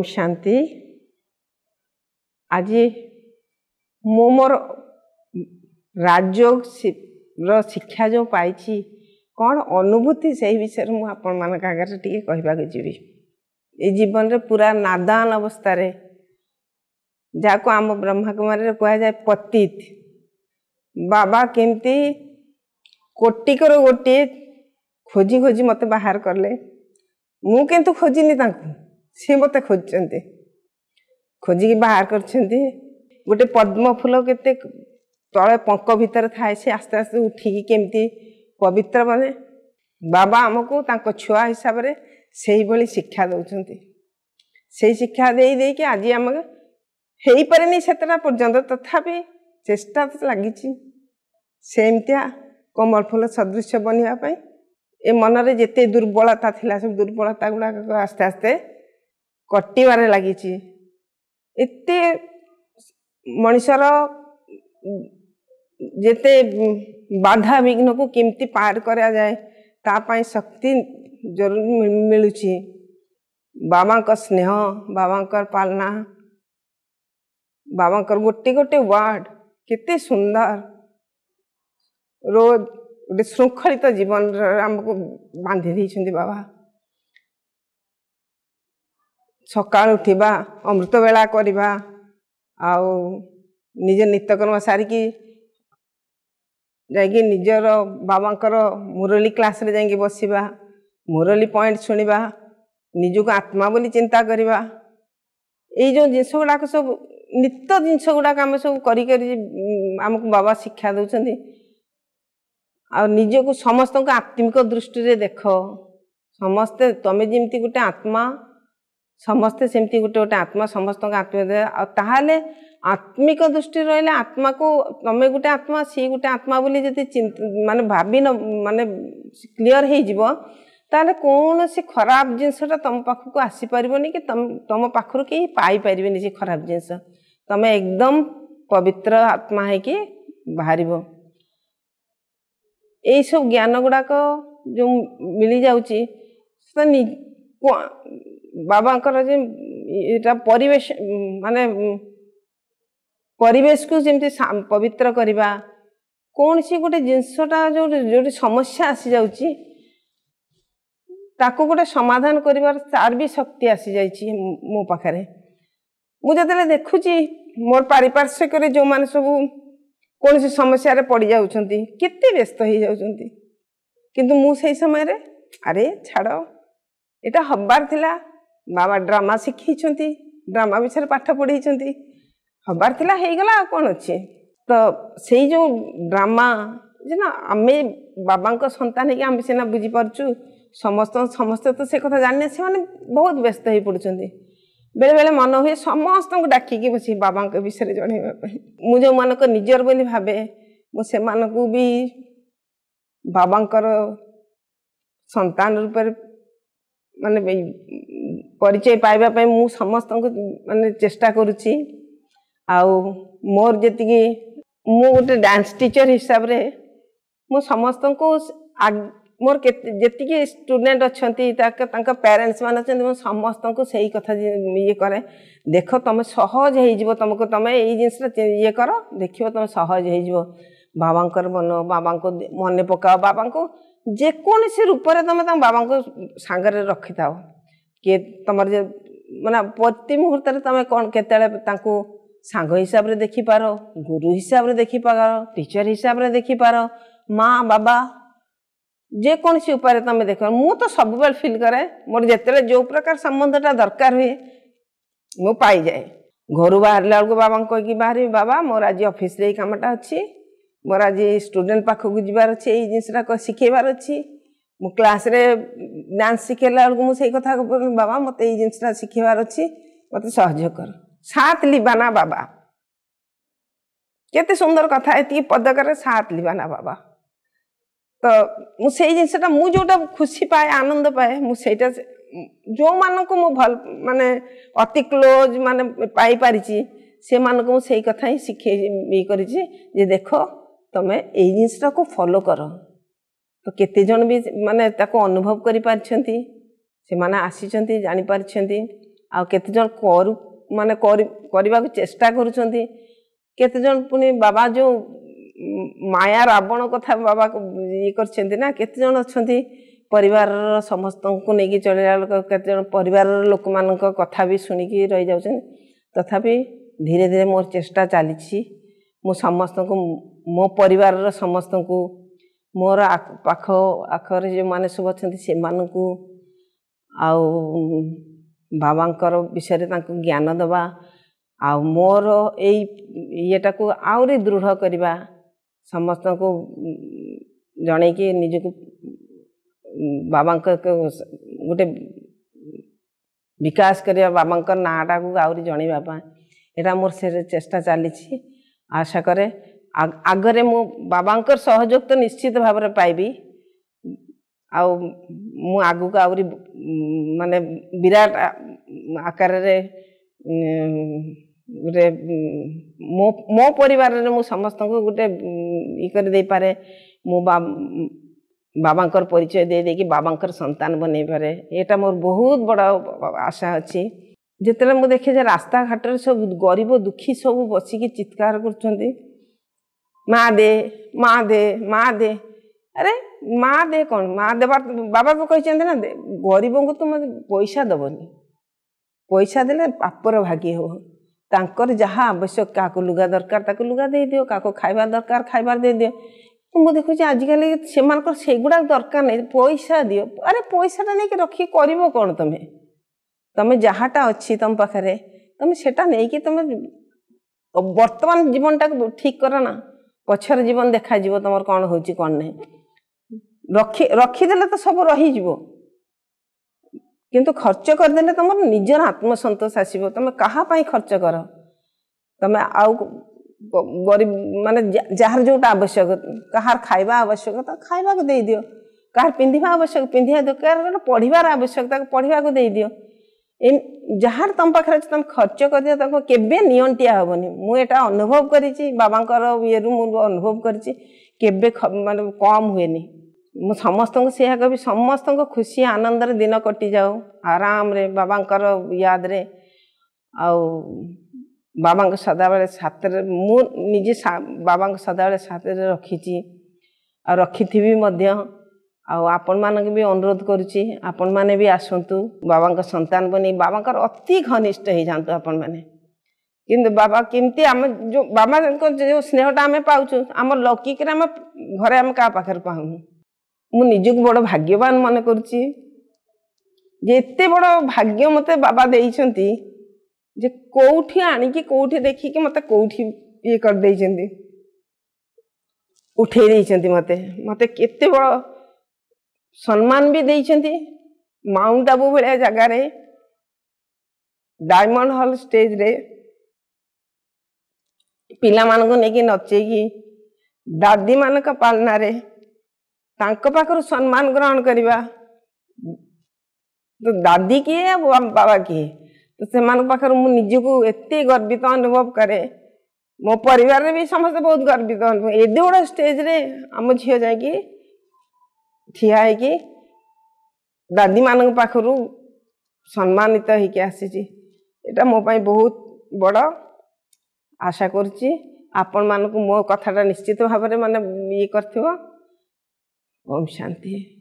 ওম শান্তি ଆଜି ମୁଁ ମୋର ରାଜଯୋଗର ଶିକ୍ଷା ଯେଉଁ ପାଇଛି କ'ଣ ଅନୁଭୂତି ସେହି ବିଷୟରେ ମୁଁ ଆପଣମାନଙ୍କ ଆଗରେ ଟିକେ କହିବାକୁ ଯିବି ଏ ଜୀବନରେ ପୁରା ନାଦାନ ଅବସ୍ଥାରେ ଯାହାକୁ ଆମ ବ୍ରହ୍ମାକୁମାରୀରେ କୁହାଯାଏ ପତିତ ବାବା କେମିତି କୋଟିକର ଗୋଟିଏ ଖୋଜି ଖୋଜି ମୋତେ ବାହାର କଲେ ମୁଁ କିନ୍ତୁ ଖୋଜିନି ତାଙ୍କୁ ସିଏ ମୋତେ ଖୋଜୁଛନ୍ତି ଖୋଜିକି ବାହାର କରିଛନ୍ତି ଗୋଟେ ପଦ୍ମ ଫୁଲ କେତେ ତଳେ ପଙ୍କ ଭିତରେ ଥାଏ ସେ ଆସ୍ତେ ଆସ୍ତେ ଉଠିକି କେମିତି ପବିତ୍ର ବନେ ବାବା ଆମକୁ ତାଙ୍କ ଛୁଆ ହିସାବରେ ସେହିଭଳି ଶିକ୍ଷା ଦେଉଛନ୍ତି ସେଇ ଶିକ୍ଷା ଦେଇ ଦେଇକି ଆଜି ଆମେ ହେଇପାରେନି ସେତେଟା ପର୍ଯ୍ୟନ୍ତ ତଥାପି ଚେଷ୍ଟା ତ ଲାଗିଛି ସେମିତିଆ କମଳ ଫୁଲ ସଦୃଶ୍ୟ ବନିବା ପାଇଁ ଏ ମନରେ ଯେତେ ଦୁର୍ବଳତା ଥିଲା ସବୁ ଦୁର୍ବଳତା ଗୁଡ଼ାକ ଆସ୍ତେ ଆସ୍ତେ କଟିବାରେ ଲାଗିଛି ଏତେ ମଣିଷର ଯେତେ ବାଧା ବିଘ୍ନକୁ କେମିତି ପାର କରାଯାଏ ତା ପାଇଁ ଶକ୍ତି ଜରୁରୀ ମିଳୁଛି ବାବାଙ୍କ ସ୍ନେହ ବାବାଙ୍କର ପାଲନା ବାବାଙ୍କର ଗୋଟେ ଗୋଟେ ୱାର୍ଡ଼ କେତେ ସୁନ୍ଦର ରୋଜ ଗୋଟେ ଶୃଙ୍ଖଳିତ ଜୀବନରେ ଆମକୁ ବାନ୍ଧି ଦେଇଛନ୍ତି ବାବା ସକାଳୁ ଉଠିବା ଅମୃତବେଳା କରିବା ଆଉ ନିଜ ନିତ୍ୟକର୍ମ ସାରିକି ଯାଇକି ନିଜର ବାବାଙ୍କର ମୁରଲୀ କ୍ଲାସ୍ରେ ଯାଇକି ବସିବା ମୁରଲୀ ପଏଣ୍ଟ ଶୁଣିବା ନିଜକୁ ଆତ୍ମା ବୋଲି ଚିନ୍ତା କରିବା ଏଇ ଯେଉଁ ଜିନିଷ ଗୁଡ଼ାକ ସବୁ ନିତ୍ୟ ଜିନିଷ ଗୁଡ଼ାକ ଆମେ ସବୁ କରିକରି ଆମକୁ ବାବା ଶିକ୍ଷା ଦେଉଛନ୍ତି ଆଉ ନିଜକୁ ସମସ୍ତଙ୍କ ଆତ୍ମିକ ଦୃଷ୍ଟିରେ ଦେଖ ସମସ୍ତେ ତମେ ଯେମିତି ଗୋଟେ ଆତ୍ମା ସମସ୍ତେ ସେମିତି ଗୋଟେ ଗୋଟେ ଆତ୍ମା ସମସ୍ତଙ୍କ ଆତ୍ମୀୟ ଆଉ ତାହେଲେ ଆତ୍ମିକ ଦୃଷ୍ଟିରୁ ରହିଲେ ଆତ୍ମାକୁ ତମେ ଗୋଟେ ଆତ୍ମା ସିଏ ଗୋଟେ ଆତ୍ମା ବୋଲି ଯଦି ମାନେ ଭାବି ନ ମାନେ କ୍ଲିଅର ହେଇଯିବ ତାହେଲେ କୌଣସି ଖରାପ ଜିନିଷଟା ତମ ପାଖକୁ ଆସିପାରିବନି କି ତମ ତମ ପାଖରୁ କେହି ପାଇପାରିବେନି ସେ ଖରାପ ଜିନିଷ ତମେ ଏକଦମ ପବିତ୍ର ଆତ୍ମା ହେଇକି ବାହାରିବ ଏଇସବୁ ଜ୍ଞାନ ଗୁଡ଼ାକ ଯେଉଁ ମିଳିଯାଉଛି ସେ বাবাঙ্কর যে এটা পরিবেশ মানে পরিবেশকে যেমি পবিত্র করা কৌশি গোটে জিনিসটা যে যেটি সমস্যা আসি যাচ্ছি তাকে গোটে সমাধান করবার তার বি শক্তি আসি যাই মো পাখে মু যেত দেখুছি মোর পারিপার্শ্বিকরে যে সব কোণী সমস্যার পড়ি যাচ্ছেন কেতে ব্যস্ত হয়ে যাচ্ছেন কিন্তু মু সেই সময় আরে ছাড় এটা হবার লা বাবা ড্রামা শিখাইছেন ড্রামা বিষয়ে পাঠ পড়াইছেন হবার লা হয়ে গলা কোণ অছে তো সেই যে ড্রামা যে না আমি বাবাঙ্ক সন্তান হয়ে আমি সিনা বুঝিপারছু সমস্ত সমস্তে তো সে কথা জানি সে বহুত ব্যস্ত হয়ে পড়ছেন বেড়ে বেড়ে মনে হুয়ে সমস্ত ডাকিকি বসি বাবাঙ্ক বিষয়ে জনাইবা মু যে নিজর বলে ভাবে ମୁଁ ସେମାନଙ୍କୁ ବି ବାବାଙ୍କର ସନ୍ତାନ ରୂପରେ মানে পরিচয় পাইবা পাই মু সমস্ত মানে চেষ্টা করুছি আউ মোর যেতিকি মু গোটে ডান্স টিচর হিসাবরে মু সমস্ত মোর যেতিকি স্টুডেন্ট অনেক তাঙ্ক প্যারেন্টস মানে অনেক মু সমস্ত সেই কথা ইয়ে করে দেখো তুমি সহজ হয়ে যাব তোমাকে তুমি এই জিনিসটা ইয়ে কর দেখব তুমি সহজ হয়ে যাব বাবাঙ্কর মন বাবাঙ্কু মনে পকাও বাবাঙ্কু ଯେକୌଣସି ରୂପରେ ତୁମେ ତାଙ୍କ ବାବାଙ୍କୁ ସାଙ୍ଗରେ ରଖିଥାଅ କିଏ ତୁମର ଯେ ମାନେ ପ୍ରତି ମୁହୂର୍ତ୍ତରେ ତୁମେ କ'ଣ କେତେବେଳେ ତାଙ୍କୁ ସାଙ୍ଗ ହିସାବରେ ଦେଖିପାର ଗୁରୁ ହିସାବରେ ଦେଖିପାର ଟିଚର ହିସାବରେ ଦେଖିପାର ମା ବାବା ଯେକୌଣସି ଉପାୟରେ ତୁମେ ଦେଖ ମୁଁ ତ ସବୁବେଳେ ଫିଲ୍ କରେ ମୋର ଯେତେବେଳେ ଯେଉଁ ପ୍ରକାର ସମ୍ବନ୍ଧଟା ଦରକାର ହୁଏ ମୁଁ ପାଇଯାଏ ଘରୁ ବାହାରିଲା ବେଳକୁ ବାବାଙ୍କୁ କହିକି ବାହାରିବି ବାବା ମୋର ଆଜି ଅଫିସରେ ଏଇ କାମଟା ଅଛି ମୋର ଆଜି ଷ୍ଟୁଡେଣ୍ଟ ପାଖକୁ ଯିବାର ଅଛି ଏଇ ଜିନିଷଟା ଶିଖେଇବାର ଅଛି ମୁଁ କ୍ଲାସ୍ରେ ଡ୍ୟାନ୍ସ ଶିଖେଇଲା ବେଳକୁ ମୁଁ ସେଇ କଥା ବାବା ମୋତେ ଏଇ ଜିନିଷଟା ଶିଖେଇବାର ଅଛି ମୋତେ ସହଯୋଗ କର ସାତ ଲିବାନା ବାବା କେତେ ସୁନ୍ଦର କଥା ଏତିକି ପଦକରେ ସାତ ଲିବାନା ବାବା ତ ମୁଁ ସେଇ ଜିନିଷଟା ମୁଁ ଯେଉଁଟା ଖୁସି ପାଏ ଆନନ୍ଦ ପାଏ ମୁଁ ସେଇଟା ଯେଉଁମାନଙ୍କୁ ମୁଁ ଭଲ ମାନେ ଅତି କ୍ଲୋଜ୍ ମାନେ ପାଇପାରିଛି ସେମାନଙ୍କୁ ମୁଁ ସେଇ କଥା ହିଁ ଶିଖେଇ ଇଏ କରିଛି ଯେ ଦେଖ ତୁମେ ଏଇ ଜିନିଷଟାକୁ ଫଲୋ କର ତ ଜଣ ବି ମାନେ ତାକୁ ଅନୁଭବ କରିପାରିଛନ୍ତି ସେମାନେ ଆସିଛନ୍ତି ଜାଣିପାରିଛନ୍ତି ଆଉ କେତେଜଣ କରୁ ମାନେ କରିବାକୁ ଚେଷ୍ଟା କରୁଛନ୍ତି କେତେଜଣ ପୁଣି ବାବା ଯେଉଁ ମାୟା ରାବଣ କଥା ବାବାକୁ ଇଏ କରିଛନ୍ତି ନା କେତେ ଜଣ ଅଛନ୍ତି ପରିବାରର ସମସ୍ତଙ୍କୁ ନେଇକି ଚଳିଲା ଲୋକ କେତେଜଣ ପରିବାରର ଲୋକମାନଙ୍କ କଥା ବି ଶୁଣିକି ରହିଯାଉଛନ୍ତି ତଥାପି ଧୀରେ ଧୀରେ ମୋର ଚେଷ୍ଟା ଚାଲିଛି ମୁଁ ସମସ୍ତଙ୍କୁ ମୋ ପରିବାରର ସମସ୍ତଙ୍କୁ ମୋର ପାଖ ଆଖରେ ଯେଉଁମାନେ ସବୁ ଅଛନ୍ତି ସେମାନଙ୍କୁ ଆଉ ବାବାଙ୍କର ବିଷୟରେ ତାଙ୍କୁ ଜ୍ଞାନ ଦେବା ଆଉ ମୋର ଏଇ ଇଏଟାକୁ ଆହୁରି ଦୃଢ଼ କରିବା ସମସ୍ତଙ୍କୁ ଜଣେଇକି ନିଜକୁ ବାବାଙ୍କ ଗୋଟେ ବିକାଶ କରିବା ବାବାଙ୍କ ନାଁଟାକୁ ଆହୁରି ଜଣେଇବା ପାଇଁ ଏଇଟା ମୋର ସେ ଚେଷ୍ଟା ଚାଲିଛି ଆଶା କରେ ଆଗରେ ମୁଁ ବାବାଙ୍କର ସହଯୋଗ ତ ନିଶ୍ଚିତ ଭାବରେ ପାଇବି ଆଉ ମୁଁ ଆଗକୁ ଆହୁରି ମାନେ ବିରାଟ ଆକାରରେ ଗୋଟେ ମୋ ମୋ ପରିବାରରେ ମୁଁ ସମସ୍ତଙ୍କୁ ଗୋଟେ ଇଏ କରିଦେଇପାରେ ମୁଁ ବାବାଙ୍କର ପରିଚୟ ଦେଇଦେଇକି ବାବାଙ୍କର ସନ୍ତାନ ବନେଇପାରେ ଏଇଟା ମୋର ବହୁତ ବଡ଼ ଆଶା ଅଛି ଯେତେବେଳେ ମୁଁ ଦେଖେ ଯେ ରାସ୍ତାଘାଟରେ ସବୁ ଗରିବ ଦୁଃଖୀ ସବୁ ବସିକି ଚିତ୍କାର କରୁଛନ୍ତି মা দে মা দে মা দে আরে মা দে କ'ଣ ମା ଦେବା ବାବା କହିଛନ୍ତି ନା ଗରିବଙ୍କୁ ତୁମେ ପଇସା ଦେବନି ପଇସା ଦେଲେ ପାପର ଭାଗି ହେବ ତାଙ୍କର ଯାହା ଆବଶ୍ୟକ କାହାକୁ ଲୁଗା ଦରକାର ତାକୁ ଲୁଗା ଦେଇଦିଅ କାହାକୁ ଖାଇବା ଦରକାର ଖାଇବା ଦେଇଦିଅ ମୁଁ ଦେଖୁଛି ଆଜିକାଲି ସେମାନଙ୍କର ସେଗୁଡ଼ାକ ଦରକାର ନାହିଁ ପଇସା ଦିଅ ଆରେ ପଇସାଟା ନେଇକି ରଖି କରିବ କ'ଣ ତୁମେ ତୁମେ ଯାହାଟା ଅଛି ତୁମ ପାଖରେ ତୁମେ ସେଟା ନେଇକି ତୁମେ ବର୍ତ୍ତମାନ ଜୀବନଟାକୁ ଠିକ୍ କର ନା ପଛର ଜୀବନ ଦେଖାଯିବ ତୁମର କ'ଣ ହେଉଛି କ'ଣ ନାହିଁ ରଖି ରଖିଦେଲେ ତ ସବୁ ରହିଯିବ କିନ୍ତୁ ଖର୍ଚ୍ଚ କରିଦେଲେ ତୁମର ନିଜର ଆତ୍ମସନ୍ତୋଷ ଆସିବ ତୁମେ କାହା ପାଇଁ ଖର୍ଚ୍ଚ କର ତୁମେ ଆଉ ଗରିବ ମାନେ ଯାହାର ଯେଉଁଟା ଆବଶ୍ୟକ କାହାର ଖାଇବା ଆବଶ୍ୟକତା ଖାଇବାକୁ ଦେଇଦିଅ କାହାର ପିନ୍ଧିବା ଆବଶ୍ୟକ ପିନ୍ଧିବା ଦରକାର ଗୋଟେ ପଢ଼ିବାର ଆବଶ୍ୟକ ତାକୁ ପଢ଼ିବାକୁ ଦେଇଦିଅ ଯାହାର ତୁମ ପାଖରେ ଅଛି ତୁମେ ଖର୍ଚ୍ଚ କରିଦିଅ ତାକୁ କେବେ ନିଅଣ୍ଟିଆ ହେବନି ମୁଁ ଏଇଟା ଅନୁଭବ କରିଛି ବାବାଙ୍କର ଇଏରୁ ମୁଁ ଅନୁଭବ କରିଛି କେବେ ମାନେ କମ୍ ହୁଏନି ମୁଁ ସମସ୍ତଙ୍କୁ ସେଇଆ କହିବି ସମସ୍ତଙ୍କ ଖୁସି ଆନନ୍ଦରେ ଦିନ କଟିଯାଉ ଆରାମରେ ବାବାଙ୍କର ୟାଦରେ ଆଉ ବାବାଙ୍କ ସଦାବେଳେ ସାଥିରେ ମୁଁ ନିଜେ ବାବାଙ୍କ ସଦାବେଳେ ସାଥିରେ ରଖିଛି ଆଉ ରଖିଥିବି ମଧ୍ୟ ଆଉ ଆପଣମାନଙ୍କୁ ବି ଅନୁରୋଧ କରୁଛି ଆପଣମାନେ ବି ଆସନ୍ତୁ ବାବାଙ୍କ ସନ୍ତାନ ବନି ବାବାଙ୍କର ଅତି ଘନିଷ୍ଠ ହେଇଯାଆନ୍ତୁ ଆପଣମାନେ କିନ୍ତୁ ବାବା କେମିତି ଆମେ ଯେଉଁ ବାବାଙ୍କ ଯେଉଁ ସ୍ନେହଟା ଆମେ ପାଉଛୁ ଆମ ଲୌକିକରେ ଆମେ ଘରେ ଆମେ କାହା ପାଖରେ ପାଉନୁ ମୁଁ ନିଜକୁ ବଡ଼ ଭାଗ୍ୟବାନ ମନେ କରୁଛି ଯେ ଏତେ ବଡ଼ ଭାଗ୍ୟ ମୋତେ ବାବା ଦେଇଛନ୍ତି ଯେ କେଉଁଠି ଆଣିକି କେଉଁଠି ଦେଖିକି ମୋତେ କେଉଁଠି ଇଏ କରିଦେଇଛନ୍ତି ଉଠେଇ ଦେଇଛନ୍ତି ମୋତେ ମୋତେ କେତେ ବଡ଼ ସମ୍ମାନ ବି ଦେଇଛନ୍ତି ମାଉଣ୍ଟ ଆବୁ ଭଳିଆ ଜାଗାରେ ଡାଇମଣ୍ଡ ହଲ୍ ଷ୍ଟେଜ୍ରେ ପିଲାମାନଙ୍କୁ ନେଇକି ନଚେଇକି ଦାଦିମାନଙ୍କ ପାଳନାରେ ତାଙ୍କ ପାଖରୁ ସମ୍ମାନ ଗ୍ରହଣ କରିବା ତ ଦାଦି କିଏ ଆଉ ବାବା କିଏ ତ ସେମାନଙ୍କ ପାଖରୁ ମୁଁ ନିଜକୁ ଏତେ ଗର୍ବିତ ଅନୁଭବ କରେ ମୋ ପରିବାରରେ ବି ସମସ୍ତେ ବହୁତ ଗର୍ବିତ ଅନୁଭବ ଏତେ ବଡ଼ ଷ୍ଟେଜ୍ରେ ଆମ ଝିଅ ଯାଇକି ଠିଆ ହେଇକି ଦାଦିମାନଙ୍କ ପାଖରୁ ସମ୍ମାନିତ ହେଇକି ଆସିଛି ଏଇଟା ମୋ ପାଇଁ ବହୁତ ବଡ଼ ଆଶା କରୁଛି ଆପଣମାନଙ୍କୁ ମୋ କଥାଟା ନିଶ୍ଚିତ ଭାବରେ ମାନେ ଇଏ କରିଥିବ ଓମ୍ ଶାନ୍ତି